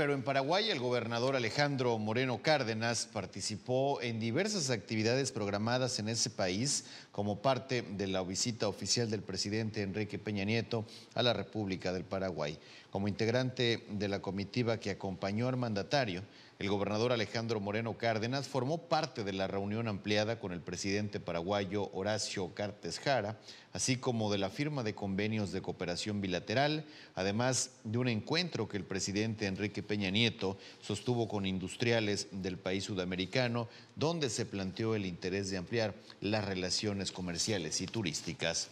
Pero en Paraguay el gobernador Alejandro Moreno Cárdenas participó en diversas actividades programadas en ese país como parte de la visita oficial del presidente Enrique Peña Nieto a la República del Paraguay. Como integrante de la comitiva que acompañó al mandatario, el gobernador Alejandro Moreno Cárdenas formó parte de la reunión ampliada con el presidente paraguayo Horacio Cartes Jara, así como de la firma de convenios de cooperación bilateral, además de un encuentro que el presidente Enrique Peña Nieto sostuvo con industriales del país sudamericano, donde se planteó el interés de ampliar las relaciones comerciales y turísticas.